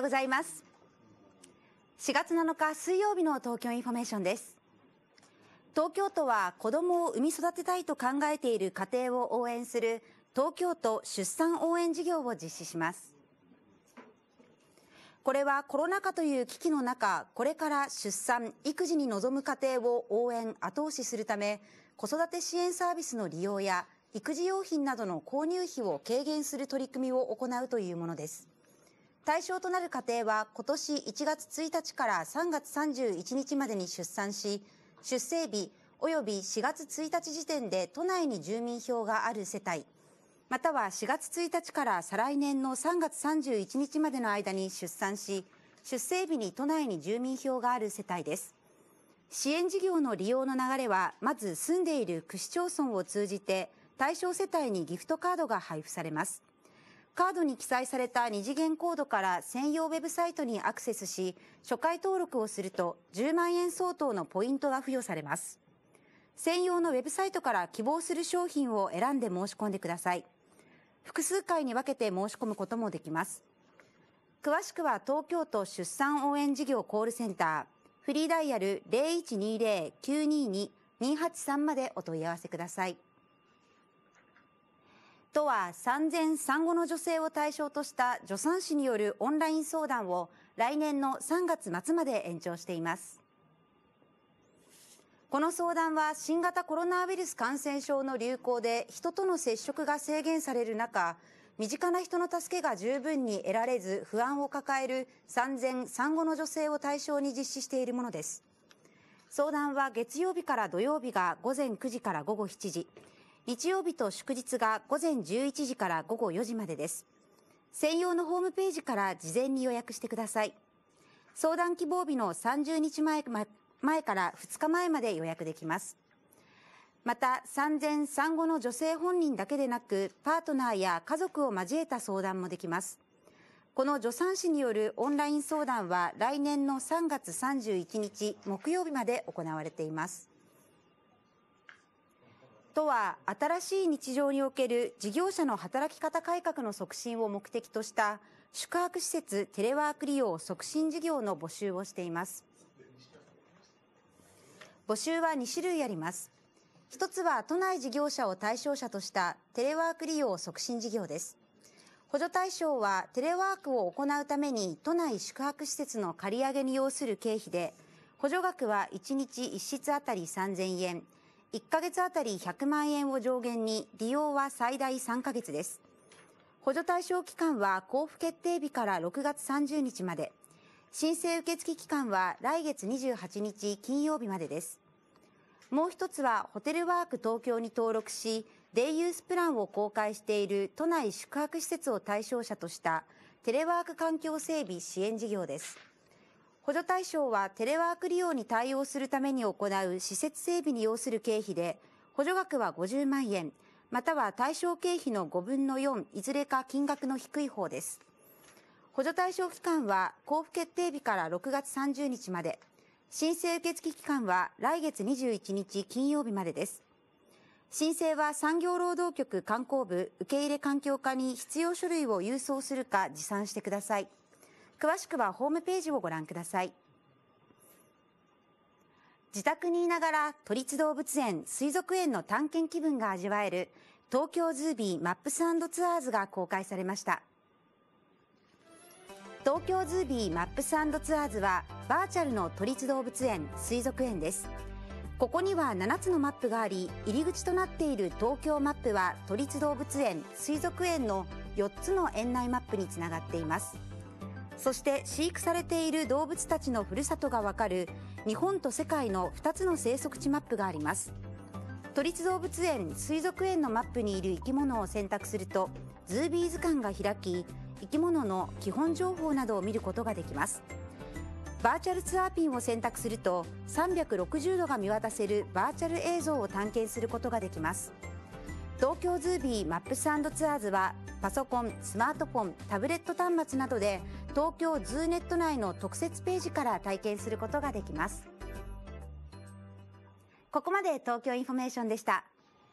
ようございます4月7日水曜日の東京インフォメーションです東京都は子供を産み育てたいと考えている家庭を応援する東京都出産応援事業を実施しますこれはコロナ禍という危機の中これから出産育児に臨む家庭を応援後押しするため子育て支援サービスの利用や育児用品などの購入費を軽減する取り組みを行うというものです対象となる家庭は今年1月1日から3月31日までに出産し、出生日及び4月1日時点で都内に住民票がある世帯、または4月1日から再来年の3月31日までの間に出産し、出生日に都内に住民票がある世帯です。支援事業の利用の流れは、まず住んでいる区市町村を通じて、対象世帯にギフトカードが配布されます。カードに記載された二次元コードから専用ウェブサイトにアクセスし、初回登録をすると10万円相当のポイントが付与されます。専用のウェブサイトから希望する商品を選んで申し込んでください。複数回に分けて申し込むこともできます。詳しくは東京都出産応援事業コールセンター、フリーダイヤル0120-922-283までお問い合わせください。都は産前産後の女性を対象とした助産師によるオンライン相談を来年の3月末まで延長しています。この相談は新型コロナウイルス感染症の流行で人との接触が制限される中、身近な人の助けが十分に得られず不安を抱える産前産後の女性を対象に実施しているものです。相談は月曜日から土曜日が午前9時から午後7時、日曜日と祝日が午前11時から午後4時までです。専用のホームページから事前に予約してください。相談希望日の30日前,、前から2日前まで予約できます。また、産前産後の女性本人だけでなく、パートナーや家族を交えた相談もできます。この助産師によるオンライン相談は来年の3月31日木曜日まで行われています。とは新しい日常における事業者の働き方改革の促進を目的とした宿泊施設テレワーク利用促進事業の募集をしています。募集は2種類あります。一つは都内事業者を対象者としたテレワーク利用促進事業です。補助対象はテレワークを行うために都内宿泊施設の借り上げに要する経費で、補助額は1日1室あたり3000円、1ヶ月あたり100万円を上限に利用は最大3ヶ月です。補助対象期間は交付決定日から6月30日まで、申請受付期間は来月28日金曜日までです。もう一つはホテルワーク東京に登録し、デイユースプランを公開している都内宿泊施設を対象者としたテレワーク環境整備支援事業です。補助対象はテレワーク利用に対応するために行う施設整備に要する経費で、補助額は50万円、または対象経費の5分の4、いずれか金額の低い方です。補助対象期間は交付決定日から6月30日まで、申請受付期間は来月21日金曜日までです。申請は産業労働局観光部受け入れ環境課に必要書類を郵送するか持参してください。詳しくはホームページをご覧ください。自宅にいながら都立動物園、水族園の探検気分が味わえる東京ズービーマップスツアーズが公開されました。東京ズービーマップスツアーズはバーチャルの都立動物園、水族園です。ここには7つのマップがあり、入り口となっている東京マップは都立動物園、水族園の4つの園内マップにつながっています。そして飼育されている動物たちのふるさとがわかる日本と世界の2つの生息地マップがあります都立動物園水族園のマップにいる生き物を選択するとズービー図鑑が開き生き物の基本情報などを見ることができますバーチャルツアーピンを選択すると360度が見渡せるバーチャル映像を探検することができます東京ズービーマップスツアーズはパソコンスマートフォンタブレット端末などで東京ズーネット内の特設ページから体験することができます。ここまで東京インフォメーションでした。